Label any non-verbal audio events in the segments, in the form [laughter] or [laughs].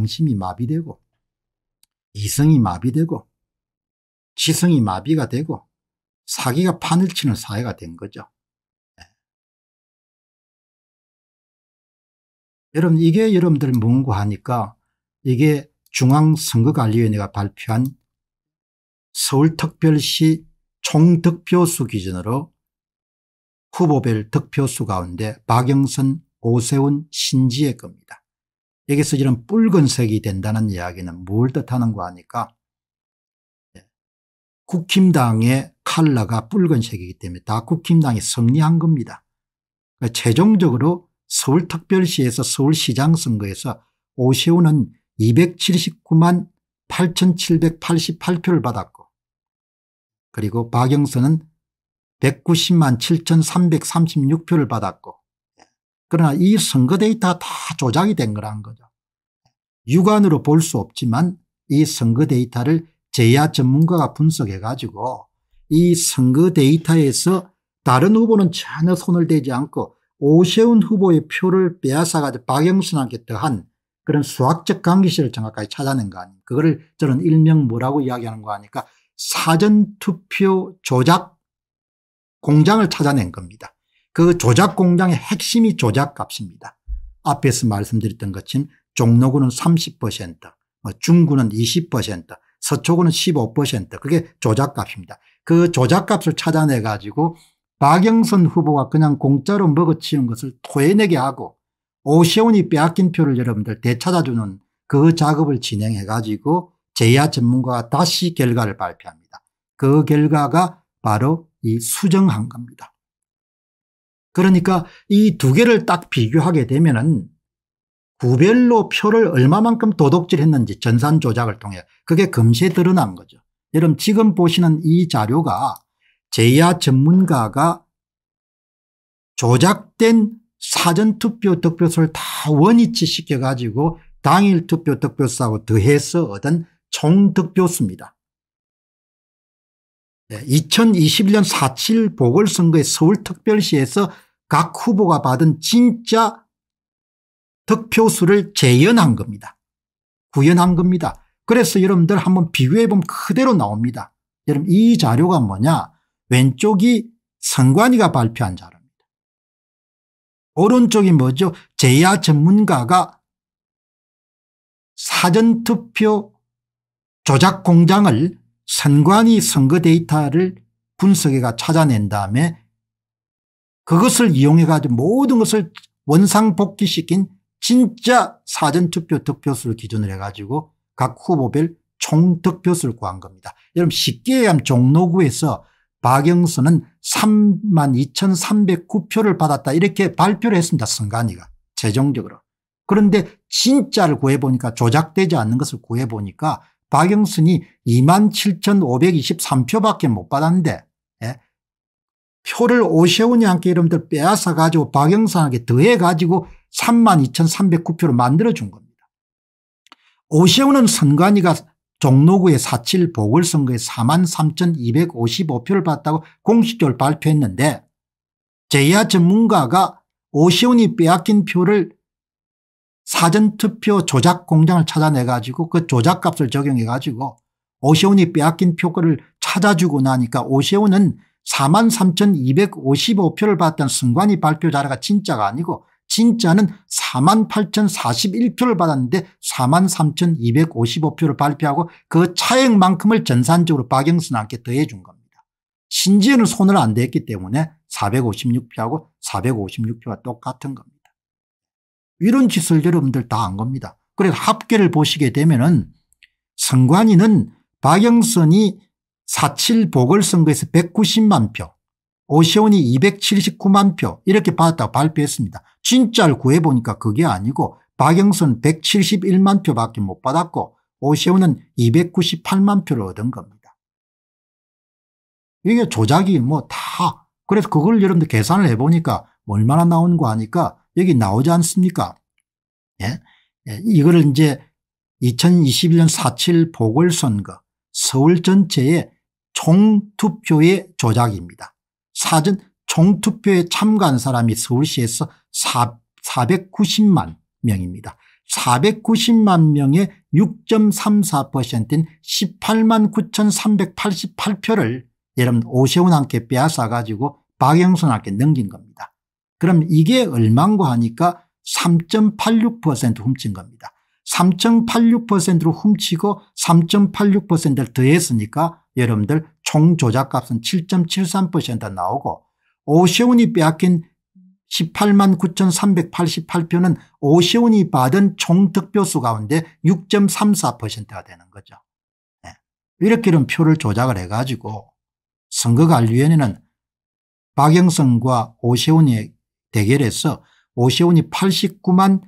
양심이 마비되고 이성이 마비되고 지성이 마비가 되고 사기가 판을 치는 사회가 된 거죠. 네. 여러분 이게 여러분들 문구하니까 이게 중앙선거관리위원회가 발표한 서울특별시 총득표수 기준으로 후보별 득표수 가운데 박영선, 오세훈, 신지의 겁니다. 여기서 이런 붉은색이 된다는 이야기는 뭘뜻하는거아니까 예. 국힘당의 칼라가 붉은색이기 때문에 다 국힘당이 승리한 겁니다. 그러니까 최종적으로 서울특별시에서 서울시장 선거에서 오세훈은 279만 8,788표를 받았고 그리고 박영선은 190만 7,336표를 받았고 그러나 이 선거 데이터 다 조작이 된 거란 거죠. 육안으로 볼 수 없지만 이 선거 데이터를 제야 전문가가 분석해 가지고 이 선거 데이터에서 다른 후보는 전혀 손을 대지 않고 오세훈 후보의 표를 빼앗아가지고 박영선한테 더한 그런 수학적 강기실을 정확하게 찾아낸 거 아닙니까? 그거를 저는 일명 뭐라고 이야기하는 거 아니까 사전투표 조작 공장을 찾아낸 겁니다. 그 조작 공장의 핵심이 조작 값입니다. 앞에서 말씀드렸던 것처럼 종로구는 30%, 뭐 중구는 20%, 서초구는 15% 그게 조작 값입니다. 그 조작 값을 찾아내 가지고 박영선 후보가 그냥 공짜로 먹어치운 것을 토해내게 하고 오세훈이 빼앗긴 표를 여러분들 되찾아주는 그 작업을 진행해 가지고 제야 전문가가 다시 결과를 발표합니다. 그 결과가 바로 이 수정한 겁니다. 그러니까 이 두 개를 딱 비교하게 되면 은 구별로 표를 얼마만큼 도둑질했는지 전산 조작을 통해 그게 금세 드러난 거죠. 여러분 지금 보시는 이 자료가 제야 전문가가 조작된 사전투표 득표수를 다 원위치 시켜가지고 당일 투표 득표수하고 더해서 얻은 총 득표수입니다. 2021년 4.7 보궐선거에 서울특별시에서 각 후보가 받은 진짜 득표수를 재연한 겁니다. 구현한 겁니다. 그래서 여러분들 한번 비교해 보면 그대로 나옵니다. 여러분 이 자료가 뭐냐 왼쪽이 선관위가 발표한 자료입니다. 오른쪽이 뭐죠 재야 전문가가 사전투표 조작 공장을 선관위 선거 데이터를 분석해가 찾아낸 다음에 그것을 이용해 가지고 모든 것을 원상복귀시킨 진짜 사전투표 득표수를 기준으로 해가지고 각 후보별 총 득표수를 구한 겁니다. 여러분 쉽게 얘기하면 종로구에서 박영수는 3만 2,309표를 받았다 이렇게 발표를 했습니다. 선관위가 최종적으로. 그런데 진짜를 구해보니까 조작되지 않는 것을 구해보니까 박영순이 2만 7,523표밖에 못 받았는데 표를 오세훈 함께 이름들 빼앗아 가지고 박영선에게 더해 가지고 3 2 3 0 9표를 만들어준 겁니다. 오세훈은 선관위가 종로구의 4.7 보궐선거에 43,255표를 받았다고 공식적으로 발표했는데 제야 전문가가 오세훈이 빼앗긴 표를 사전투표 조작 공장을 찾아내가지고 그 조작값을 적용해가지고 오세훈이 빼앗긴 표를 찾아주고 나니까 오세훈은 43,255표를 받던 승관이 발표 자료가 진짜가 아니고 진짜는 48,041표를 받았는데 43,255표를 발표하고 그 차액만큼을 전산적으로 박영선한테 더해준 겁니다. 신지어는 손을 안 댔기 때문에 456표하고 456표가 똑같은 겁니다. 이런 짓을 여러분들 다 안 겁니다. 그래서 합계를 보시게 되면 은승관이는 박영선이 4.7 보궐선거에서 190만 표, 오시온이 279만 표 이렇게 받았다고 발표했습니다. 진짜를 구해보니까 그게 아니고 박영선 171만 표밖에 못 받았고 오시온은 298만 표를 얻은 겁니다. 이게 조작이 뭐다 그래서 그걸 여러분들 계산을 해보니까 얼마나 나온 거 하니까 여기 나오지 않습니까? 예? 예 이거를 이제 2021년 4.7 보궐선거 서울 전체에 총투표의 조작입니다. 사전 총투표에 참가한 사람이 서울시에서 4, 9 0만 명입니다. 490만 명의 6.34%인 18만 9,388표를 여러분 오세훈한테 빼앗아 가지고 박영선한테 넘긴 겁니다. 그럼 이게 얼만고 하니까 3.86% 훔친 겁니다. 3.86%로 훔치고 3.86%를 더했으니까 여러분들 총 조작값은 7.73% 나오고 오세훈이 빼앗긴 18만 9,388표는 오세훈이 받은 총 득표수 가운데 6.34%가 되는 거죠. 네. 이렇게 이런 표를 조작을 해가지고 선거관리위원회는 박영선과 오세훈이대결해서 오세훈이 89만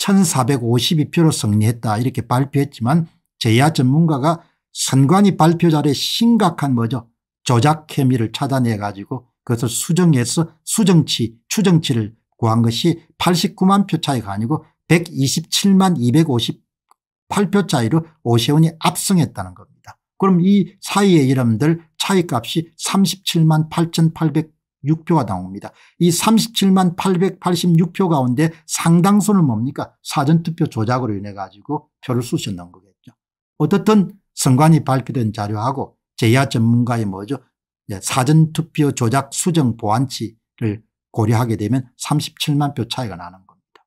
1,452표로 승리했다 이렇게 발표했지만 제야 전문가가 선관위 발표자료에 심각한 뭐죠 조작 혐의를 찾아내 가지고 그것을 수정해서 수정치 추정치를 구한 것이 89만 표 차이가 아니고 127만 258표 차이로 오세훈이 압승했다는 겁니다. 그럼 이 사이의 이름들 차이값이 37만 8,806표가 나옵니다. 이 37만 886표 가운데 상당수는 뭡니까 사전투표 조작으로 인해 가지고 표를 쑤셨던 거겠죠. 어떻든 선관위 발표된 자료하고 제야 전문가의 뭐죠 예, 사전투표 조작 수정 보완치를 고려하게 되면 37만 표 차이가 나는 겁니다.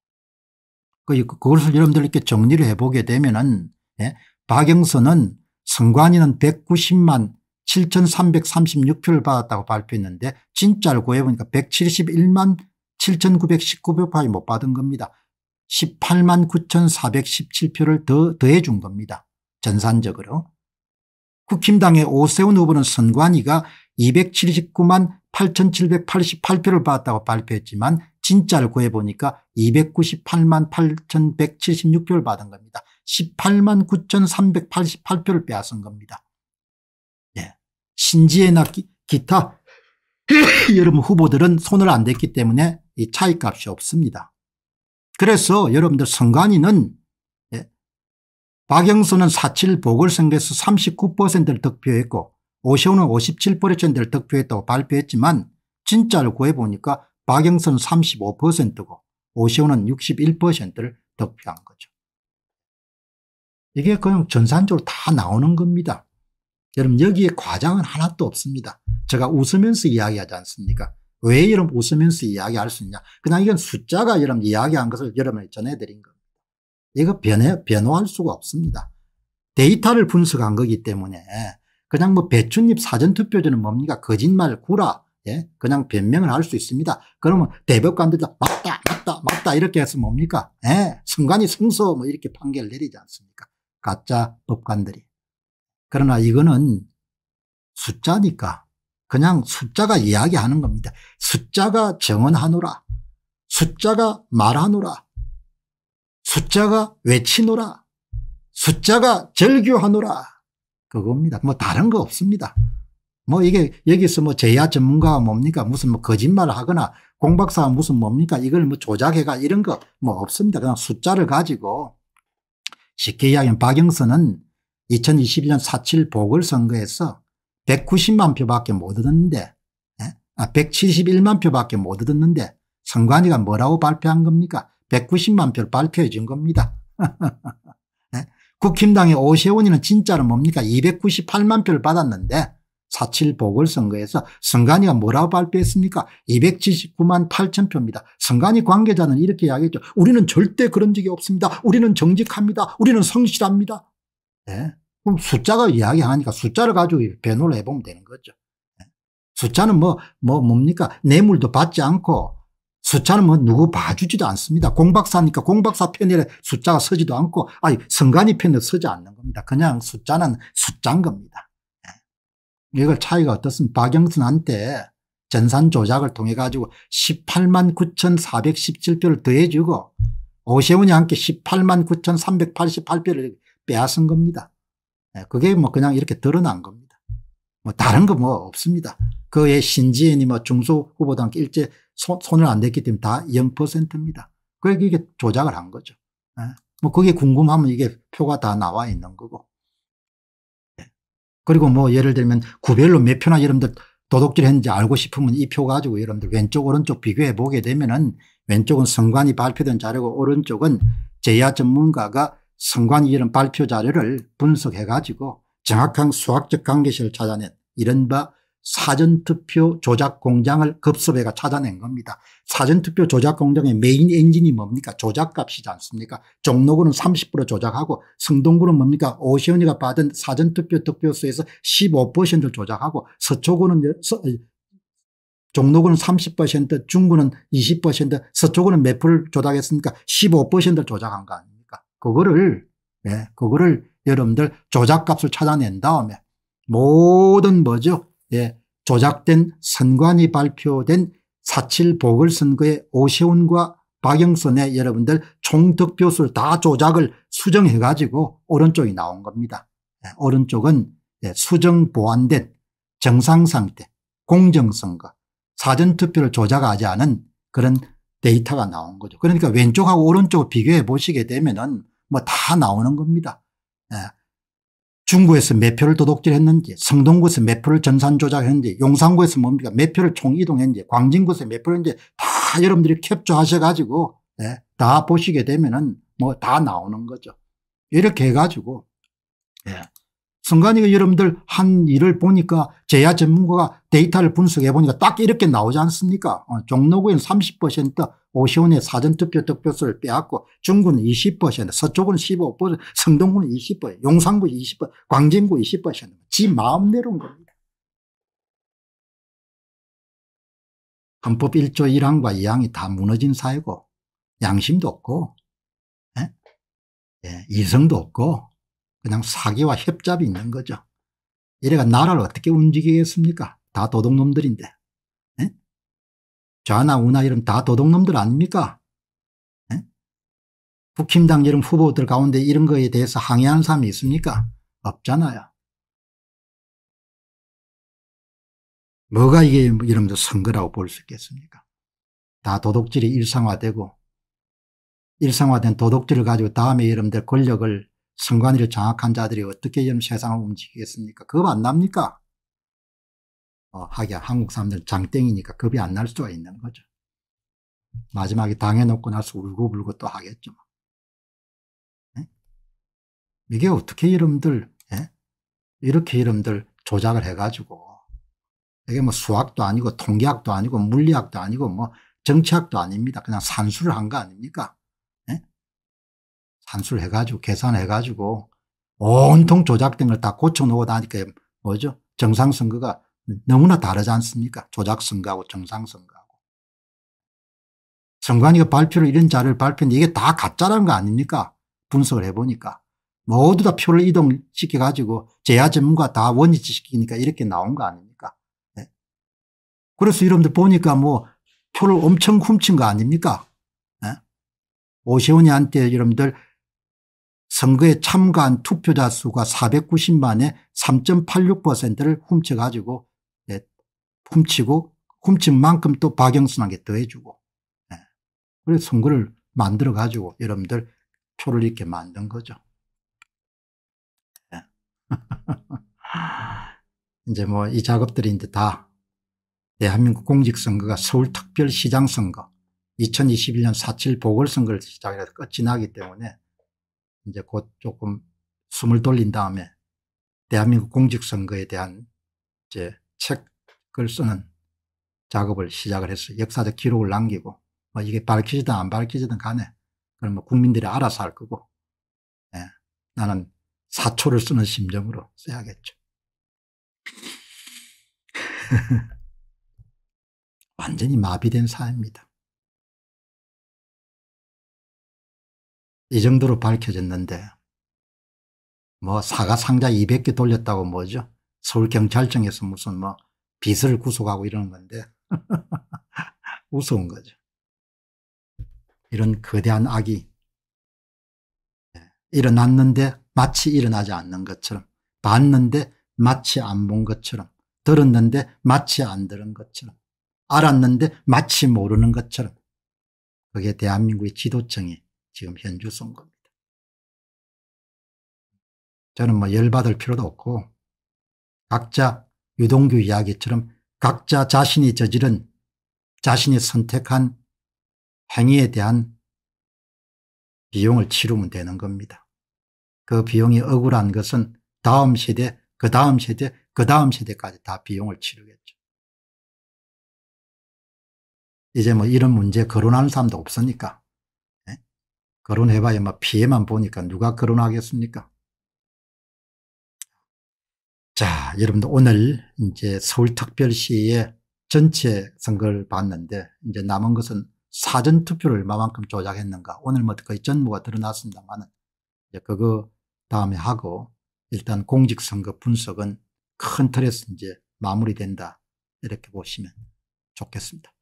그, 그, 그것을 여러분들 이렇게 정리를 해보게 되면 은 예, 박영선은 선관위는 190만 7,336표를 받았다고 발표했는데 진짜를 구해보니까 171만 7,919표 밖에 못 받은 겁니다. 18만 9,417표를 더, 더해 준 겁니다. 전산적으로. 국힘당의 오세훈 후보는 선관위가 279만 8,788표를 받았다고 발표했지만 진짜를 구해보니까 298만 8,176표를 받은 겁니다. 18만 9,388표를 빼앗은 겁니다. 예. 네. 신지혜나 기, 타 [coughs] 여러분 후보들은 손을 안 댔기 때문에 이 차이값이 없습니다. 그래서 여러분들 선관위는 박영수는 4.7 보궐선거에서 39%를 득표했고 오세훈은 57%를 득표했다고 발표했지만 진짜를 구해보니까 박영수는 35%고 오세훈은 61%를 득표한 거죠. 이게 그냥 전산적으로 다 나오는 겁니다. 여러분 여기에 과장은 하나도 없습니다. 제가 웃으면서 이야기하지 않습니까? 왜 여러분 웃으면서 이야기할 수 있냐? 그냥 이건 숫자가 여러분 이야기한 것을 여러분이 전해드린 거예요 이거 변해, 변호할 수가 없습니다. 데이터를 분석한 거기 때문에 그냥 뭐 배춧잎 사전투표제는 뭡니까 거짓말 구라 예? 그냥 변명을 할 수 있습니다. 그러면 대법관들이 맞다 맞다 맞다 이렇게 해서 뭡니까 예? 순간이 승소 뭐 이렇게 판결 내리지 않습니까 가짜 법관들이 그러나 이거는 숫자니까 그냥 숫자가 이야기하는 겁니다. 숫자가 정언하노라 숫자가 말하노라 숫자가 외치노라. 숫자가 절규하노라. 그겁니다. 뭐 다른 거 없습니다. 뭐 이게 여기서 뭐 제야 전문가가 뭡니까 무슨 뭐 거짓말을 하거나 공박사가 무슨 뭡니까 이걸 뭐 조작해가 이런 거 뭐 없습니다. 그냥 숫자를 가지고 쉽게 이야기하면 박영선은 2021년 4.7 보궐선거에서 190만 표밖에 못 얻었는데 171만 예? 아, 표밖에 못 얻었는데 선관위가 뭐라고 발표한 겁니까 190만 표를 발표해 준 겁니다. [laughs] 예? 국힘당의 오세훈이는 진짜로 뭡니까 298만 표를 받았는데 4.7 보궐선거에서 선관위가 뭐라고 발표했습니까 279만 8천 표입니다. 선관위 관계자는 이렇게 이야기했죠. 우리는 절대 그런 적이 없습니다. 우리는 정직합니다. 우리는 성실합니다. 네. 그럼 숫자가 이야기하니까 숫자를 가지고 변호를 해보면 되는 거죠. 예? 숫자는 뭐, 뭐, 뭡니까? 뇌물도 받지 않고 숫자는 뭐 누구 봐주지도 않습니다. 공박사니까 공박사 편에 숫자가 서지도 않고 아니 성관이 편에 서지 않는 겁니다. 그냥 숫자는 숫자인 겁니다. 예. 이걸 차이가 어떻습니까? 박영선한테 전산 조작을 통해 가지고 18만 9,417표를 더해주고 오세훈이 함께 18만 9,388표를 빼앗은 겁니다. 예, 그게 뭐 그냥 이렇게 드러난 겁니다. 뭐 다른 거 뭐 없습니다. 그의 신지은이 뭐 중소 후보당 일제 손, 손을 안 댔기 때문에 다 0%입니다. 그래서 그러니까 이게 조작을 한 거죠. 네. 뭐 그게 궁금하면 이게 표가 다 나와 있는 거고. 네. 그리고 뭐 예를 들면 구별로 몇 표나 여러분들 도둑질 했는지 알고 싶으면 이 표 가지고 여러분들 왼쪽 오른쪽 비교해 보게 되면은 왼쪽은 선관위 발표된 자료고 오른쪽은 제야 전문가가 선관위 이런 발표 자료를 분석해 가지고 정확한 수학적 관계식을 찾아낸 이른바 사전투표 조작 공장을 급섭회가 찾아낸 겁니다. 사전투표 조작 공장의 메인 엔진이 뭡니까 조작값이지 않습니까 종로구는 30% 조작하고 성동구는 뭡니까 오시언이가 받은 사전투표 득표수에서 15%를 조작하고 서초구는 서, 종로구는 30% 중구는 20% 서초구는 몇 프를 조작했습니까 15%를 조작한 거 아닙니까 그거를 네, 그거를 여러분들 조작값을 찾아낸 다음에 모든 뭐죠 예, 조작된 선관위 발표된 4.7보궐선거의 오세훈과 박영선의 여러분들 총득표수를 다 조작을 수정해 가지고 오른쪽이 나온 겁니다. 예, 오른쪽은 예, 수정 보완된 정상상태 공정선거 사전투표를 조작하지 않은 그런 데이터가 나온 거죠. 그러니까 왼쪽하고 오른쪽 비교해 보시게 되면 은뭐 다 나오는 겁니다. 예, 중구에서 매표를 도둑질했는지 성동구에서 매표를 전산 조작했는지 용산구에서 뭡니까 매표를 총이동했는지 광진구에서 매표를 했는지 다 여러분들이 캡처하셔 가지고 네, 예, 다 보시게 되면은 뭐 다 나오는 거죠. 이렇게 해가지고 네. 순간이 여러분들 한 일을 보니까 제야 전문가가 데이터를 분석해 보니까 딱 이렇게 나오지 않습니까? 어, 종로구에는 30% 오시온의 사전투표 득표수를 빼앗고 중구는 20% 서쪽은 15% 성동구는 20% 용산구 20% 광진구 20%지 마음대로인 겁니다. 헌법 1조 1항과 2항이 다 무너진 사회고 양심도 없고 예? 예, 이성도 없고 그냥 사기와 협잡이 있는 거죠. 이래가 나라를 어떻게 움직이겠습니까? 다 도둑놈들인데. 좌나 우나 이름 다 도둑놈들 아닙니까? 네? 국힘당 이름 후보들 가운데 이런 거에 대해서 항의하는 사람이 있습니까? 없잖아요. 뭐가 이게 이름도 선거라고 볼 수 있겠습니까? 다 도둑질이 일상화되고 일상화된 도둑질을 가지고 다음에 이름들 권력을 선관위를 장악한 자들이 어떻게 이런 세상을 움직이겠습니까? 그거 안 납니까? 어, 하기야 한국 사람들 장땡이니까 겁이 안 날 수가 있는 거죠. 마지막에 당해놓고 나서 울고불고 또 하겠죠. 네? 이게 어떻게 이름들 네? 이렇게 이름들 조작을 해가지고 이게 뭐 수학도 아니고 통계학도 아니고 물리학도 아니고 뭐 정치학도 아닙니다. 그냥 산수를 한 거 아닙니까? 네? 예? 산수를 해가지고 계산해가지고 온통 조작된 걸 다 고쳐놓고 나니까 뭐죠? 정상선거가 너무나 다르지 않습니까? 조작선거하고 정상선거하고. 선관위가 발표를 이런 자료를 발표했는데 이게 다 가짜라는 거 아닙니까? 분석을 해보니까. 모두 다 표를 이동시켜가지고 제야 전문가 다 원위치 시키니까 이렇게 나온 거 아닙니까? 네. 그래서 여러분들 보니까 뭐 표를 엄청 훔친 거 아닙니까? 네. 오세훈이한테 여러분들 선거에 참가한 투표자 수가 490만에 3.86%를 훔쳐가지고 훔치고 훔친 만큼 또 박영순에게 더해주고 네. 그래서 선거를 만들어 가지고 여러분들 초를 있게 만든 거죠. 네. [laughs] 이제 뭐 이 작업들이 이제 다 대한민국 공직선거가 서울특별시장 선거 2021년 4.7 보궐선거를 시작해서 끝이 나기 때문에 이제 곧 조금 숨을 돌린 다음에 대한민국 공직선거에 대한 이제 책글 쓰는 작업을 시작을 했어요. 역사적 기록을 남기고 뭐 이게 밝히지든 안 밝히지든 간에 그럼 뭐 국민들이 알아서 할 거고 예. 나는 사초를 쓰는 심정으로 써야겠죠. [laughs] 완전히 마비된 사입니다. 이 정도로 밝혀졌는데 뭐 사과상자 200개 돌렸다고 뭐죠? 서울경찰청에서 무슨 뭐 빚을 구속하고 이러는 건데 [laughs] 우스운 거죠. 이런 거대한 악이 예, 일어났는데 마치 일어나지 않는 것처럼 봤는데 마치 안 본 것처럼 들었는데 마치 안 들은 것처럼 알았는데 마치 모르는 것처럼 그게 대한민국의 지도층이 지금 현주소인 겁니다. 저는 뭐 열받을 필요도 없고 각자 유동규 이야기처럼 각자 자신이 저지른 자신이 선택한 행위에 대한 비용을 치르면 되는 겁니다. 그 비용이 억울한 것은 다음 세대, 그 다음 세대, 그 다음 세대까지 다 비용을 치르겠죠. 이제 뭐 이런 문제 거론하는 사람도 없으니까. 네? 거론해봐야 막 뭐 피해만 보니까 누가 거론하겠습니까? 자, 여러분들 오늘 이제 서울특별시의 전체 선거를 봤는데 이제 남은 것은 사전투표를 얼마만큼 조작했는가 오늘 뭐 거의 전무가 드러났습니다만 이제 그거 다음에 하고 일단 공직선거 분석은 큰 틀에서 이제 마무리된다 이렇게 보시면 좋겠습니다.